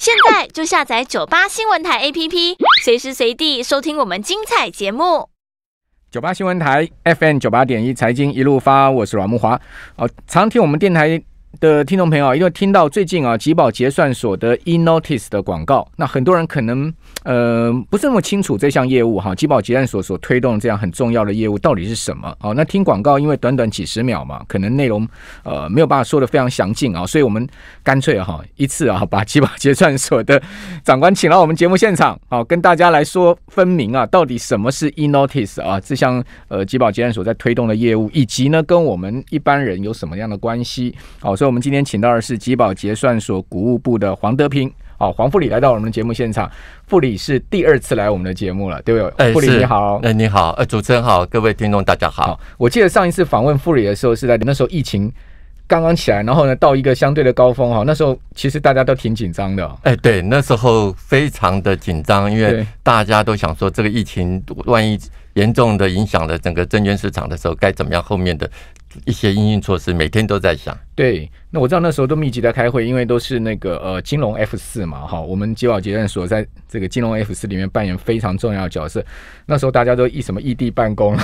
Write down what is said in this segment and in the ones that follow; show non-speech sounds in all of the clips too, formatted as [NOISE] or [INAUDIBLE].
现在就下载九八新闻台 A P P，随时随地收听我们精彩节目。九八新闻台 F m 九八点一财经一路发，我是阮木华。哦，常听我们电台。的听众朋友，因为听到最近啊，吉宝结算所的 eNotice 的广告，那很多人可能呃不是那么清楚这项业务哈。吉宝结算所所推动这样很重要的业务到底是什么？哦，那听广告因为短短几十秒嘛，可能内容呃没有办法说的非常详尽啊，所以我们干脆哈一次啊，把吉宝结算所的长官请到我们节目现场，好跟大家来说分明啊，到底什么是 eNotice 啊？这项呃吉宝结算所在推动的业务，以及呢跟我们一般人有什么样的关系？哦。所以我们今天请到的是吉宝结算所谷物部的黄德平，好，黄副理来到我们的节目现场。副理是第二次来我们的节目了，对不对？副理你好，哎，你好，呃，主持人好，各位听众大家好。我记得上一次访问副理的时候是在那时候疫情刚刚起来，然后呢到一个相对的高峰哈，那时候其实大家都挺紧张的。哎，对，那时候非常的紧张，因为大家都想说这个疫情万一严重的影响了整个证券市场的时候，该怎么样？后面的。一些应用措施，每天都在想。对。那我知道那时候都密集在开会，因为都是那个呃金融 F 四嘛哈，我们吉宝结算所在这个金融 F 四里面扮演非常重要的角色。那时候大家都异什么异地办公，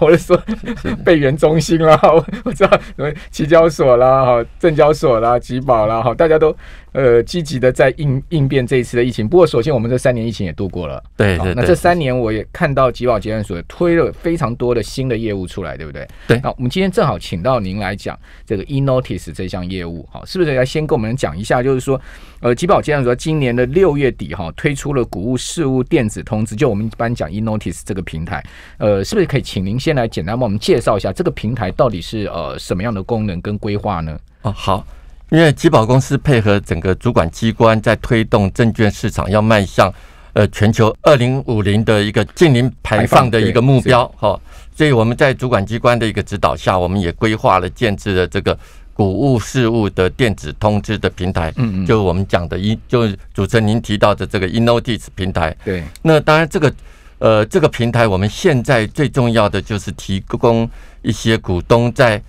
我就说 [LAUGHS] 备原中心啦，我我知道什么期交所啦、哈证交所啦、吉宝啦，哈大家都呃积极的在应应变这一次的疫情。不过首先我们这三年疫情也度过了，对对。那这三年我也看到吉宝结算所推了非常多的新的业务出来，对不对？对。那我们今天正好请到您来讲这个 eNotice 这项。业务好，是不是要先跟我们讲一下？就是说，呃，吉宝先生说，今年的六月底哈，推出了谷物事务电子通知，就我们一般讲 eNotice 这个平台，呃，是不是可以请您先来简单帮我们介绍一下这个平台到底是呃什么样的功能跟规划呢？哦，好，因为吉宝公司配合整个主管机关在推动证券市场要迈向呃全球二零五零的一个净零排放的一个目标，好，所以我们在主管机关的一个指导下，我们也规划了建制了这个。股物事务的电子通知的平台，嗯，就我们讲的一就是主持人您提到的这个 i n n o t i t s 平台。对，那当然这个，呃，这个平台我们现在最重要的就是提供一些股东，在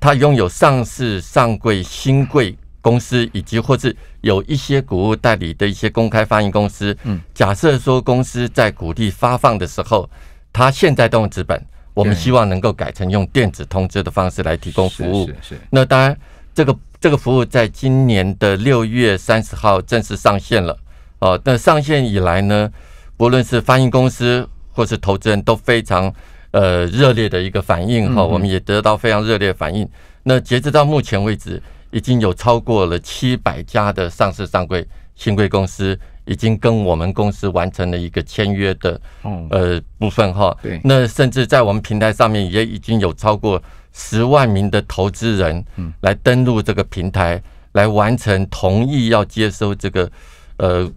他拥有上市、上柜、新柜公司，以及或是有一些股物代理的一些公开发行公司。嗯，假设说公司在股利发放的时候，他现在动用资本。我们希望能够改成用电子通知的方式来提供服务。是是是。那当然，这个这个服务在今年的六月三十号正式上线了。哦，那上线以来呢，不论是翻译公司或是投资人都非常呃热烈的一个反应。哈，我们也得到非常热烈反应。那截止到目前为止，已经有超过了七百家的上市上柜新贵公司。已经跟我们公司完成了一个签约的，呃，部分哈。对，那甚至在我们平台上面也已经有超过十万名的投资人，嗯，来登录这个平台来完成同意要接收这个呃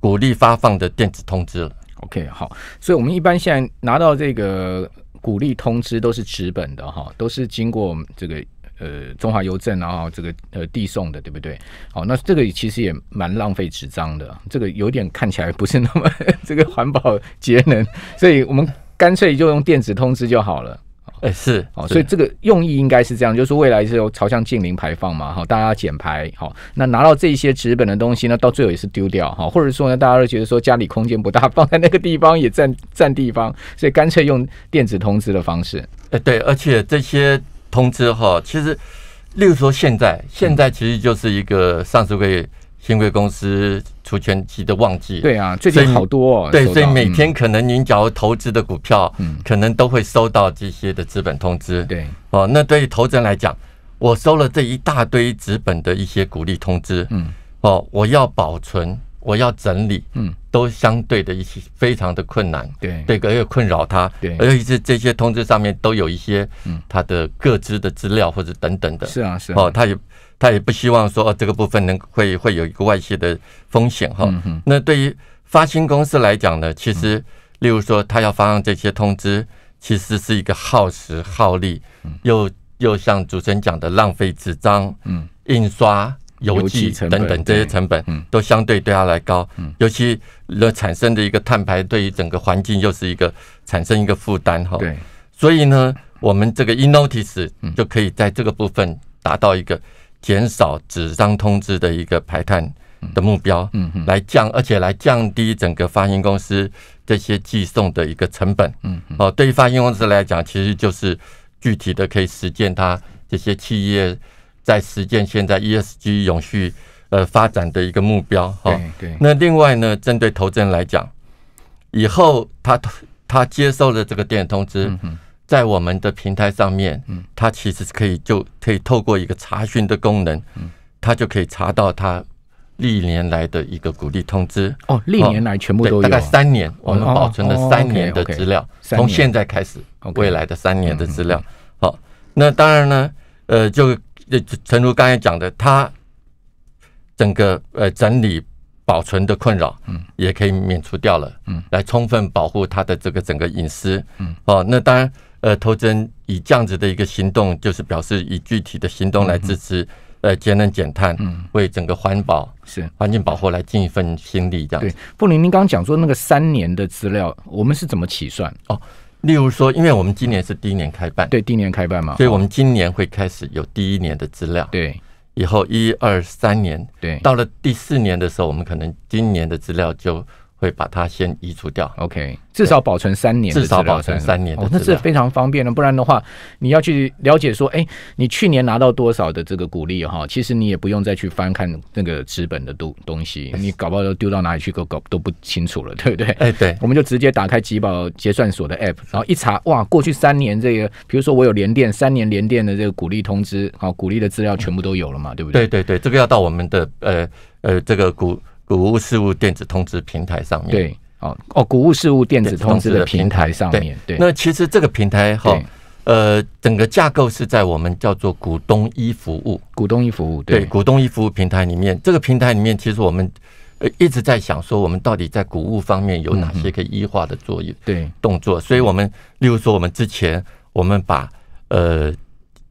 鼓励发放的电子通知了。OK，好，所以我们一般现在拿到这个鼓励通知都是纸本的哈，都是经过这个。呃，中华邮政然后这个呃，递送的对不对？好，那这个其实也蛮浪费纸张的，这个有点看起来不是那么 [LAUGHS] 这个环保节能，所以我们干脆就用电子通知就好了。哎，是，哦，所以这个用意应该是这样，就是未来是朝向近零排放嘛，哈，大家要减排，好，那拿到这些纸本的东西呢，到最后也是丢掉，哈，或者说呢，大家都觉得说家里空间不大，放在那个地方也占占地方，所以干脆用电子通知的方式。哎，对，而且这些。通知哈，其实，例如说现在，现在其实就是一个上市会、新贵公司出权期的旺季。对啊，最近好多。对，所以每天可能您只要投资的股票，嗯，可能都会收到这些的资本通知。对，哦，那对于投资人来讲，我收了这一大堆资本的一些鼓励通知，嗯，哦，我要保存，我要整理，嗯。都相对的一些非常的困难，对对个，而且困扰他，对，而且是这些通知上面都有一些，嗯，他的各自的资料或者等等的，是啊是，哦，他也他也不希望说哦这个部分能会会有一个外泄的风险哈，那对于发行公司来讲呢，其实例如说他要发放这些通知，其实是一个耗时耗力，又又像主持人讲的浪费纸张，嗯，印刷。邮寄等等这些成本都相对对他来高，尤其那产生的一个碳排，对于整个环境又是一个产生一个负担哈。对，所以呢，我们这个 i n o t i c e 就可以在这个部分达到一个减少纸张通知的一个排碳的目标，嗯，来降，而且来降低整个发行公司这些寄送的一个成本，嗯，哦，对于发行公司来讲，其实就是具体的可以实践它这些企业。在实践现在 ESG 永续呃发展的一个目标哈，对那另外呢，针对投资人来讲，以后他他接受了这个电通知，在我们的平台上面，他其实可以就可以透过一个查询的功能，他就可以查到他历年来的一个鼓励通知。哦，历年来全部都有，大概三年，我们保存了三年的资料，从现在开始未来的三年的资料。好，那当然呢，呃，就。这陈如刚才讲的，他整个呃整理保存的困扰，嗯，也可以免除掉了，嗯，来充分保护他的这个整个隐私，嗯，哦，那当然，呃，头人以这样子的一个行动，就是表示以具体的行动来支持，呃，节能减碳，嗯，为整个环保是环境保护来尽一份心力，这样对。不，玲，您刚刚讲说那个三年的资料，我们是怎么起算？哦。例如说，因为我们今年是第一年开办，对，第一年开办嘛，所以我们今年会开始有第一年的资料。对，以后一二三年，对，到了第四年的时候，我们可能今年的资料就。会把它先移除掉，OK，至少保存三年，至少保存三年。哦，那这非常方便了，不然的话，你要去了解说，哎，你去年拿到多少的这个鼓励哈？其实你也不用再去翻看那个资本的东东西，[LAUGHS] 你搞不好都丢到哪里去，都搞都不清楚了，对不对？哎，[LAUGHS] 对，我们就直接打开吉宝结算所的 App，然后一查，哇，过去三年这个，比如说我有连电三年连电的这个鼓励通知，好，鼓励的资料全部都有了嘛，对不对？对对对，这个要到我们的呃呃这个股。谷物事务电子通知平台上面，对，哦哦，谷物事务电子通知的平台上面，对，那其实这个平台哈，呃，整个架构是在我们叫做股东一服务，股东一服务，对，股东一服务平台里面，这个平台里面，其实我们呃一直在想说，我们到底在谷物方面有哪些可以异化的作业，对，动作，所以我们例如说，我们之前我们把呃。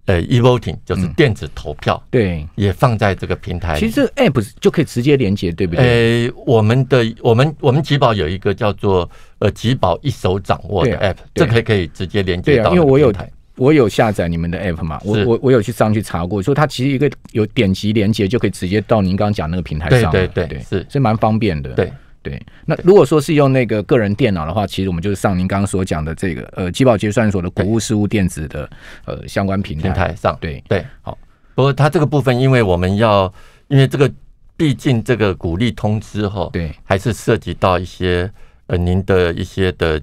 呃，e-voting 就是电子投票，对，也放在这个平台。其实 app 就可以直接连接，对不对？呃，我们的我们我们吉宝有一个叫做呃吉宝一手掌握的 app，这可以可以直接连接到。啊，因为我有我有下载你们的 app 嘛，我我我有去上去查过，说它其实一个有点击连接就可以直接到您刚刚讲那个平台上。对对对，是，是蛮方便的。对。对，那如果说是用那个个人电脑的话，其实我们就是上您刚刚所讲的这个呃，基保结算所的谷物事务电子的呃相关平台平台上。对对，好。不过它这个部分，因为我们要，因为这个毕竟这个鼓励通知哈，对，还是涉及到一些呃您的一些的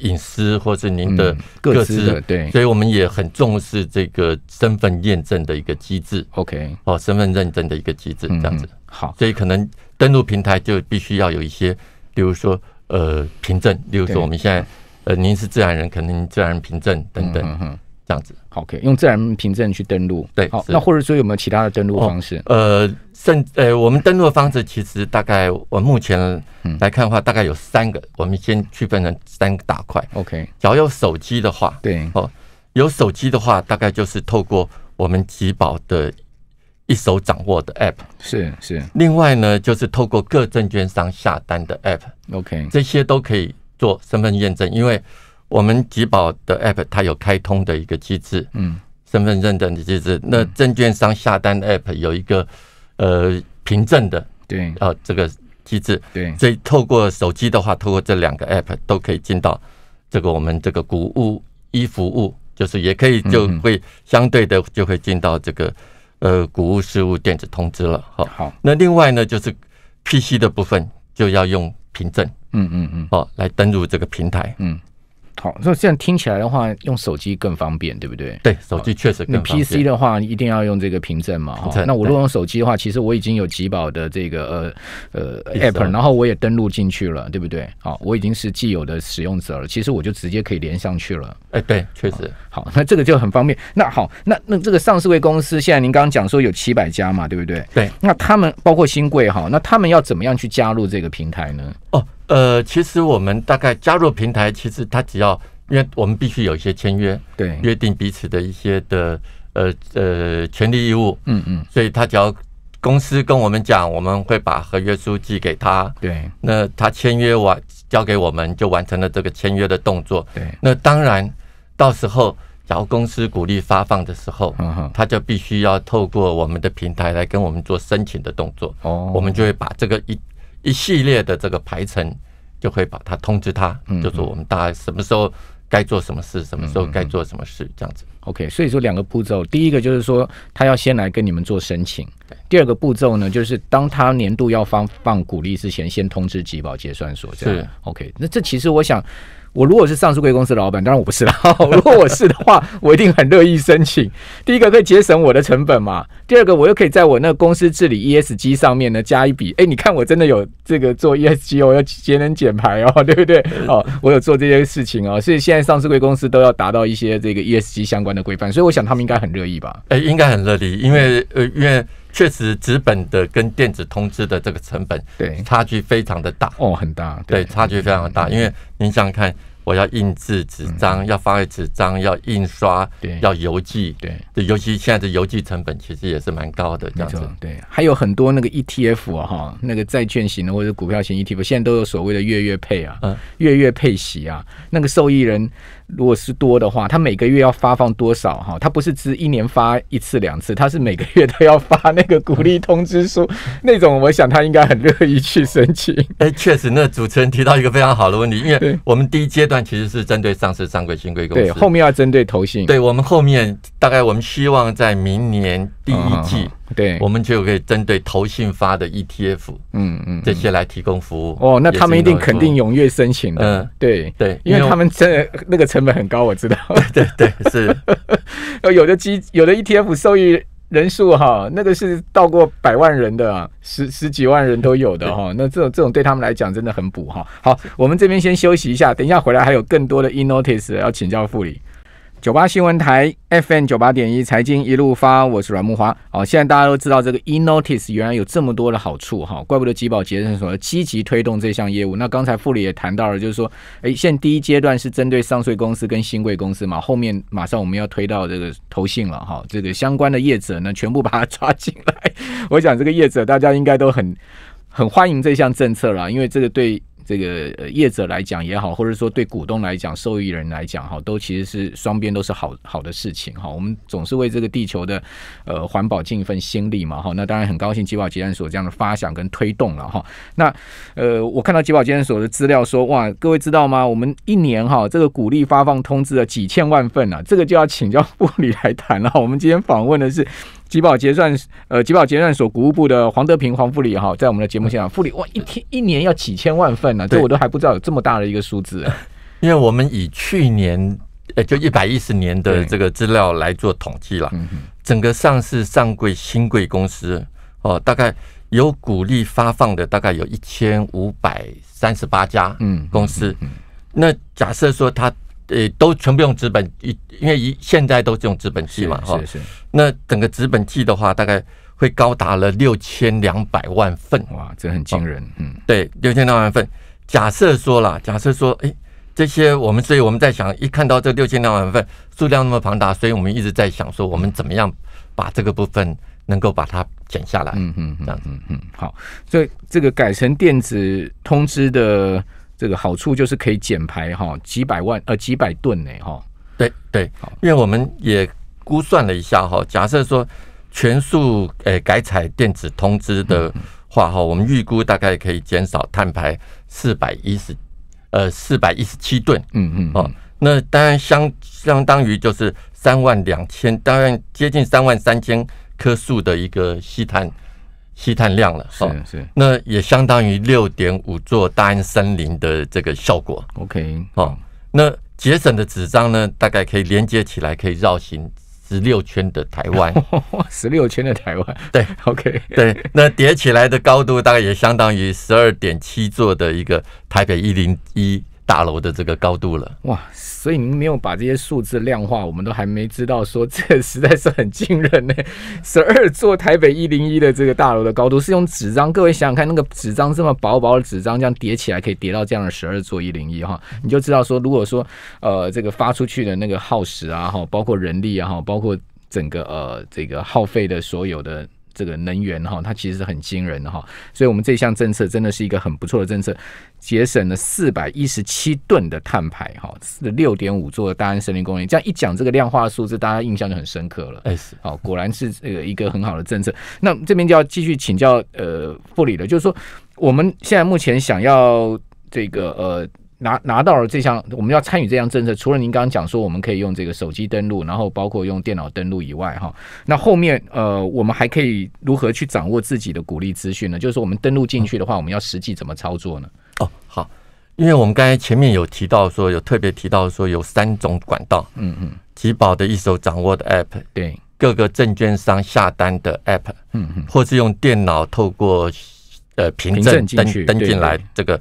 隐私，或是您的各自对，所以我们也很重视这个身份验证的一个机制。OK，哦，身份认证的一个机制这样子。好，所以可能登录平台就必须要有一些，比如说呃凭证，例如说我们现在呃您是自然人，肯定自然人凭证等等，嗯哼，这样子，好，可以用自然凭证去登录，对，好，那或者说有没有其他的登录方式？呃，甚呃，我们登录的方式其实大概我目前来看的话，大概有三个，我们先区分成三个大块，OK，只要有手机的话，对，哦，有手机的话，大概就是透过我们集保的。一手掌握的 app 是是，另外呢，就是透过各证券商下单的 app，OK，这些都可以做身份验证，因为我们吉宝的 app 它有开通的一个机制，嗯，身份认证的机制。那证券商下单的 app 有一个呃凭证的，对，啊，这个机制，对，所以透过手机的话，透过这两个 app 都可以进到这个我们这个谷物衣服务，就是也可以就会相对的就会进到这个。呃，谷物事务电子通知了，好，好。那另外呢，就是 PC 的部分就要用凭证，嗯嗯嗯，哦，来登入这个平台，嗯。好，那这样听起来的话，用手机更方便，对不对？对，手机确实。那 PC 的话，一定要用这个凭证嘛？那我如果用手机的话，其实我已经有吉宝的这个呃呃 app，然后我也登录进去了，对不对？好，我已经是既有的使用者了，其实我就直接可以连上去了。哎，对，确实。好，那这个就很方便。那好，那那这个上市位公司，现在您刚刚讲说有七百家嘛，对不对？对，那他们包括新贵哈，那他们要怎么样去加入这个平台呢？哦。呃，其实我们大概加入平台，其实他只要，因为我们必须有一些签约，对，约定彼此的一些的，呃呃，权利义务，嗯嗯，所以他只要公司跟我们讲，我们会把合约书寄给他，对，那他签约完交给我们，就完成了这个签约的动作，对，那当然到时候，然后公司鼓励发放的时候，嗯哼，他就必须要透过我们的平台来跟我们做申请的动作，哦，我们就会把这个一。一系列的这个排程，就会把它通知他，就说我们大概什么时候该做什么事，什么时候该做什么事，这样子。OK，所以说两个步骤，第一个就是说他要先来跟你们做申请，第二个步骤呢，就是当他年度要发放鼓励之前，先通知集保结算所这样。OK，那这其实我想，我如果是上市公司老板，当然我不是啦，[LAUGHS] 如果我是的话，我一定很乐意申请。第一个可以节省我的成本嘛，第二个我又可以在我那个公司治理 ESG 上面呢加一笔。哎，你看我真的有这个做 ESG 哦，要节能减排哦，[LAUGHS] 对不对？哦，我有做这些事情哦，所以现在上市公司都要达到一些这个 ESG 相关。的规范，所以我想他们应该很乐意吧？哎，应该很乐意，因为呃，因为确实纸本的跟电子通知的这个成本对差距非常的大哦，很大，对差距非常的大，因为您想想看，我要印制纸张，要发纸张，要印刷，对，要邮寄，对，尤其现在的邮寄成本其实也是蛮高的，样子。对，还有很多那个 ETF 哈，那个债券型的或者股票型 ETF，现在都有所谓的月月配啊，嗯，月月配息啊，那个受益人。如果是多的话，他每个月要发放多少哈？他不是只一年发一次两次，他是每个月都要发那个鼓励通知书 [LAUGHS] 那种。我想他应该很乐意去申请。[LAUGHS] 哎，确实，那主持人提到一个非常好的问题，因为我们第一阶段其实是针对上市、上规、新规公司，对，后面要针对投信。对，我们后面大概我们希望在明年第一季。对，我们就可以针对投信发的 ETF，嗯嗯，这些来提供服务。哦，那他们一定肯定踊跃申请的。对对，因为他们真的那个成本很高，我知道。[LAUGHS] 对对对，是。[LAUGHS] 有的基有的 ETF 受益人数哈，那个是到过百万人的，十十几万人都有的哈。那这种这种对他们来讲真的很补哈。好，我们这边先休息一下，等一下回来还有更多的 inotice 要请教副理。九八新闻台 f m 九八点一，财经一路发，我是阮木华。好，现在大家都知道这个 eNotice 原来有这么多的好处哈，怪不得吉宝杰森说积极推动这项业务。那刚才傅理也谈到了，就是说，哎，现在第一阶段是针对上税公司跟新贵公司嘛，后面马上我们要推到这个投信了哈，这个相关的业者呢，全部把它抓进来。我想这个业者大家应该都很很欢迎这项政策了，因为这个对。这个业者来讲也好，或者说对股东来讲、受益人来讲哈，都其实是双边都是好好的事情哈。我们总是为这个地球的呃环保尽一份心力嘛哈。那当然很高兴吉宝集团所这样的发想跟推动了哈。那呃，我看到吉宝集团所的资料说哇，各位知道吗？我们一年哈这个鼓励发放通知了几千万份啊。这个就要请教部里来谈了。我们今天访问的是。吉宝结算，呃，吉宝结算所股务部的黄德平、黄富理哈，在我们的节目现场。富理，哇，一天一年要几千万份呢？这我都还不知道有这么大的一个数字。[LAUGHS] 因为我们以去年，呃，就一百一十年的这个资料来做统计了。整个上市上柜新柜公司，哦，大概有鼓励发放的大概有一千五百三十八家。嗯。公司，那假设说他。呃，都全部用纸本，一因为一现在都是用纸本记嘛，哈。那整个纸本记的话，大概会高达了六千两百万份。哇，这很惊人。嗯，对，六千两百万份。假设说了，假设说，哎，这些我们所以我们在想，一看到这六千两百万份数量那么庞大，所以我们一直在想说，我们怎么样把这个部分能够把它减下来。嗯嗯，这样。嗯嗯，好，所以这个改成电子通知的。这个好处就是可以减排哈，几百万呃几百吨呢哈。对对，因为我们也估算了一下哈，假设说全数诶改采电子通知的话哈，我们预估大概可以减少碳排四百一十呃四百一十七吨。嗯嗯。哦，那当然相相当于就是三万两千，当然接近三万三千棵树的一个吸碳。吸碳量了，是是，那也相当于六点五座大安森林的这个效果。OK，哦，那节省的纸张呢，大概可以连接起来，可以绕行十六圈的台湾。[LAUGHS] 十六圈的台湾，对，OK，对。那叠起来的高度，大概也相当于十二点七座的一个台北一零一。大楼的这个高度了，哇！所以您没有把这些数字量化，我们都还没知道。说这实在是很惊人呢。[LAUGHS] 十二座台北一零一的这个大楼的高度是用纸张，各位想想看，那个纸张这么薄薄的纸张，这样叠起来可以叠到这样的十二座一零一哈，你就知道说，如果说呃这个发出去的那个耗时啊哈，包括人力啊哈，包括整个呃这个耗费的所有的。这个能源哈，它其实是很惊人的哈，所以我们这项政策真的是一个很不错的政策，节省了四百一十七吨的碳排哈，六点五座大安森林公园。这样一讲这个量化数字，大家印象就很深刻了。哎是，好，果然是这个一个很好的政策。那这边就要继续请教呃布里了，就是说我们现在目前想要这个呃。拿拿到了这项我们要参与这项政策，除了您刚刚讲说我们可以用这个手机登录，然后包括用电脑登录以外，哈，那后面呃，我们还可以如何去掌握自己的鼓励资讯呢？就是说我们登录进去的话，我们要实际怎么操作呢？哦，好，因为我们刚才前面有提到说，有特别提到说有三种管道，嗯嗯，吉宝的一手掌握的 app，对各个证券商下单的 app，嗯嗯，或是用电脑透过呃凭证登登进来这个。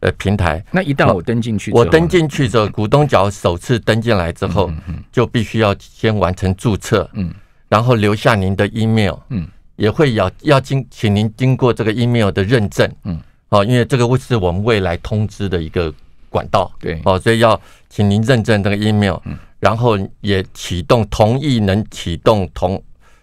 呃，平台那一旦我登进去，我登进去之后，股东角首次登进来之后，就必须要先完成注册，嗯，然后留下您的 email，嗯，也会要要经，请您经过这个 email 的认证，嗯，哦，因为这个是我们未来通知的一个管道，对，哦，所以要请您认证这个 email，嗯，然后也启动同意能启动同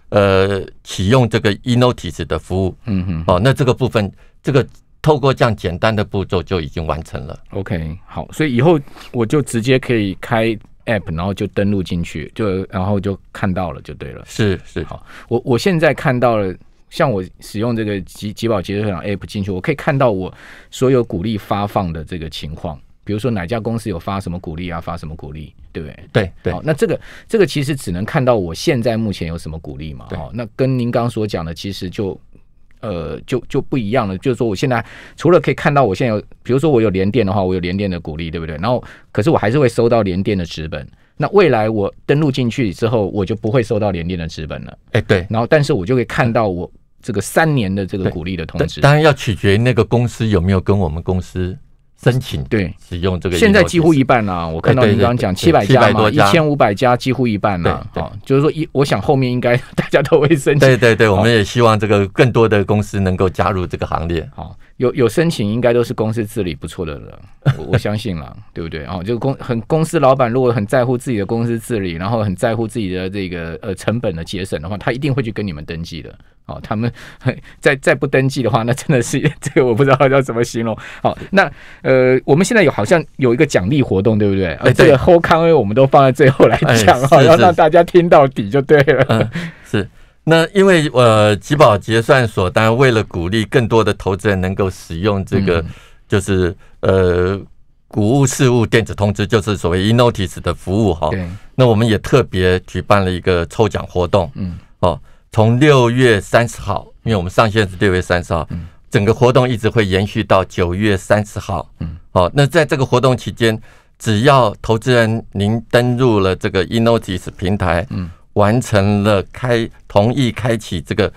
呃启用这个 e o t i c e 的服务，嗯哼，哦，那这个部分这个。透过这样简单的步骤就已经完成了。OK，好，所以以后我就直接可以开 App，然后就登录进去，就然后就看到了，就对了。是是，好，我我现在看到了，像我使用这个吉吉宝结算长 App 进去，我可以看到我所有鼓励发放的这个情况，比如说哪家公司有发什么鼓励啊，发什么鼓励，对不对？对对。好，那这个这个其实只能看到我现在目前有什么鼓励嘛？好，那跟您刚所讲的，其实就。呃，就就不一样了，就是说，我现在除了可以看到我现在有，比如说我有连电的话，我有连电的鼓励，对不对？然后，可是我还是会收到连电的资本。那未来我登录进去之后，我就不会收到连电的资本了。哎，对。然后，但是我就会看到我这个三年的这个鼓励的通知。当然要取决那个公司有没有跟我们公司。申请对，使用这个。现在几乎一半呢。我看到你刚刚讲七百家嘛，一千五百家几乎一半呢。好，就是说一，我想后面应该大家都会申请。对对对，我们也希望这个更多的公司能够加入这个行列。好。有有申请应该都是公司治理不错的人，我我相信了，对不对？哦，就公很公司老板如果很在乎自己的公司治理，然后很在乎自己的这个呃成本的节省的话，他一定会去跟你们登记的。哦，他们再再不登记的话，那真的是这个我不知道要怎么形容。好，那呃，我们现在有好像有一个奖励活动，对不对？呃，这个后康威我们都放在最后来讲，好，要让大家听到底就对了。是。那因为呃，吉宝结算所当然为了鼓励更多的投资人能够使用这个，就是呃，谷物事务电子通知，就是所谓 i n n o t i e 的服务哈。那我们也特别举办了一个抽奖活动。嗯。哦，从六月三十号，因为我们上线是六月三十号，整个活动一直会延续到九月三十号。嗯。哦，那在这个活动期间，只要投资人您登入了这个 i n n o t i e 平台，嗯。完成了开同意开启这个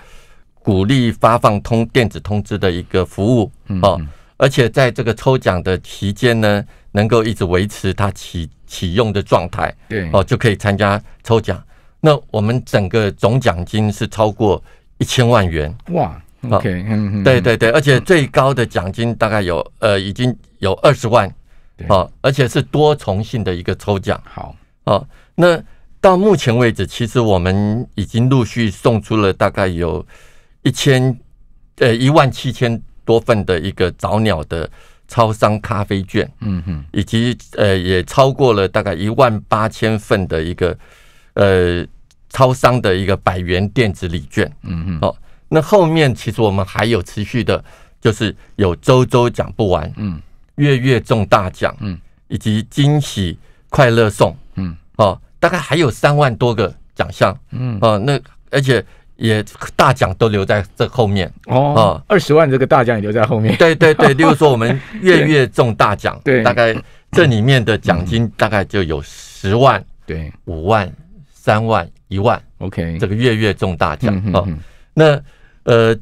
鼓励发放通电子通知的一个服务哦，而且在这个抽奖的期间呢，能够一直维持它启启用的状态，对哦，就可以参加抽奖。那我们整个总奖金是超过一千万元哇，OK，对对对，而且最高的奖金大概有呃已经有二十万，哦，而且是多重性的一个抽奖，好哦，那。到目前为止，其实我们已经陆续送出了大概有一千呃一万七千多份的一个早鸟的超商咖啡券，嗯哼，以及呃也超过了大概一万八千份的一个呃超商的一个百元电子礼券，嗯哼，好，那后面其实我们还有持续的，就是有周周讲不完，嗯，月月中大奖，嗯，以及惊喜快乐送，嗯，好。大概还有三万多个奖项，嗯啊，那而且也大奖都留在这后面哦，啊，二十万这个大奖也留在后面。对对对，[LAUGHS] 例如说我们月月中大奖，对，大概这里面的奖金大概就有十万，对，五万、三万、一万，OK，这个月月中大奖哦，那呃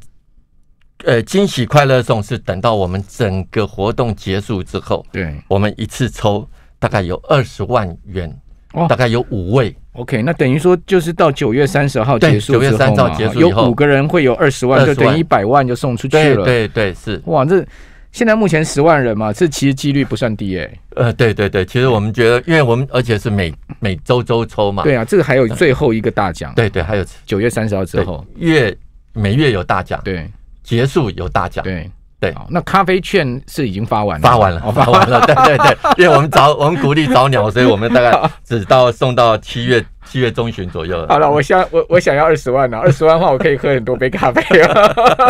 呃，惊喜快乐送是等到我们整个活动结束之后，对，我们一次抽大概有二十万元。哦，大概有五位。OK，那等于说就是到九月三十号结束之后束有五个人会有二十万，就等于一百万就送出去了。对对是。哇，这现在目前十万人嘛，这其实几率不算低诶。呃，对对对，其实我们觉得，因为我们而且是每每周周抽嘛。对啊，这个还有最后一个大奖。对对，还有九月三十号之后月每月有大奖，对，结束有大奖。对。对，那咖啡券是已经发完，发完了，我 [LAUGHS] 发完了。对对对，因为我们早，我们鼓励早鸟，所以我们大概 [LAUGHS] 只到送到七月。七月中旬左右。好了，我想我我想要二十万呢，二十万的话我可以喝很多杯咖啡。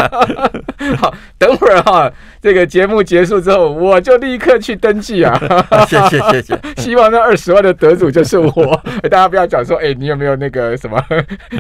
[LAUGHS] 好，等会儿哈，这个节目结束之后，我就立刻去登记啊。谢 [LAUGHS] 谢谢谢，[LAUGHS] 希望那二十万的得主就是我。大家不要讲说，哎，你有没有那个什么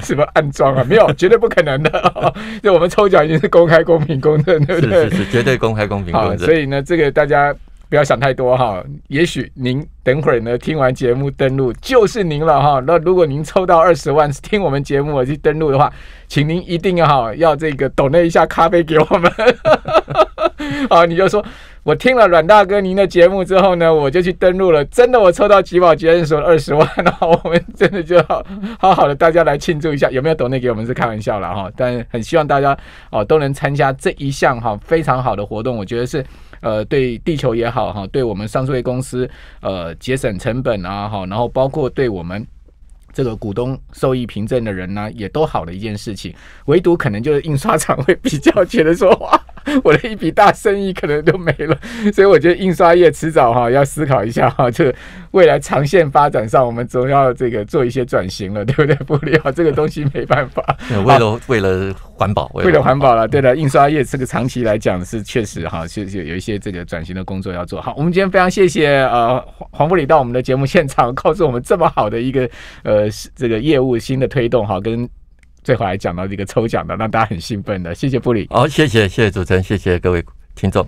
什么暗装啊？没有，绝对不可能的。就我们抽奖已经是公开、公平、公正，对不对？是是是，绝对公开、公平、公正。所以呢，这个大家。不要想太多哈，也许您等会儿呢听完节目登录就是您了哈。那如果您抽到二十万听我们节目去登录的话，请您一定要哈要这个抖那一下咖啡给我们。好，[LAUGHS] 你就说我听了阮大哥您的节目之后呢，我就去登录了。真的，我抽到吉宝，杰恩说二十万，然后我们真的就好好好的大家来庆祝一下，有没有抖内给我们是开玩笑了哈。但很希望大家哦都能参加这一项哈非常好的活动，我觉得是。呃，对地球也好哈，对我们上市公司呃节省成本啊哈，然后包括对我们这个股东受益凭证的人呢，也都好的一件事情，唯独可能就是印刷厂会比较觉得说哇。我的一笔大生意可能都没了，所以我觉得印刷业迟早哈要思考一下哈，这未来长线发展上，我们总要这个做一些转型了，对不对？布里奥这个东西没办法，[LAUGHS] 为了为了环保，为了环保了，对的，印刷业这个长期来讲是确实哈，是实有一些这个转型的工作要做。好，我们今天非常谢谢呃黄黄布里到我们的节目现场，告诉我们这么好的一个呃这个业务新的推动哈跟。最后还讲到这个抽奖的，让大家很兴奋的。谢谢布里，好，谢谢，谢谢主持人，谢谢各位听众。